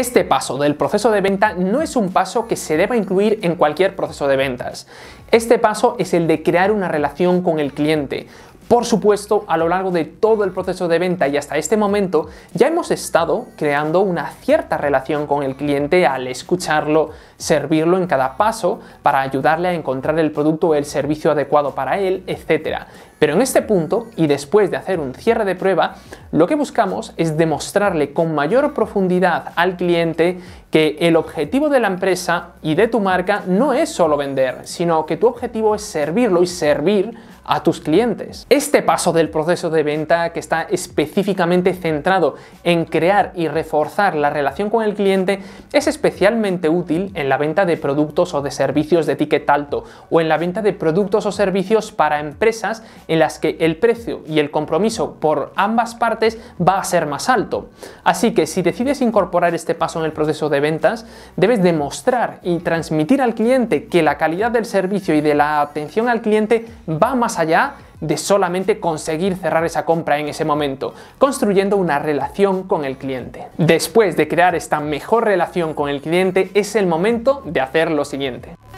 Este paso del proceso de venta no es un paso que se deba incluir en cualquier proceso de ventas. Este paso es el de crear una relación con el cliente, por supuesto, a lo largo de todo el proceso de venta y hasta este momento, ya hemos estado creando una cierta relación con el cliente al escucharlo, servirlo en cada paso para ayudarle a encontrar el producto o el servicio adecuado para él, etc. Pero en este punto, y después de hacer un cierre de prueba, lo que buscamos es demostrarle con mayor profundidad al cliente que el objetivo de la empresa y de tu marca no es solo vender, sino que tu objetivo es servirlo y servir a tus clientes. Este paso del proceso de venta que está específicamente centrado en crear y reforzar la relación con el cliente es especialmente útil en la venta de productos o de servicios de ticket alto o en la venta de productos o servicios para empresas en las que el precio y el compromiso por ambas partes va a ser más alto. Así que si decides incorporar este paso en el proceso de ventas, debes demostrar y transmitir al cliente que la calidad del servicio y de la atención al cliente va más allá de solamente conseguir cerrar esa compra en ese momento, construyendo una relación con el cliente. Después de crear esta mejor relación con el cliente es el momento de hacer lo siguiente.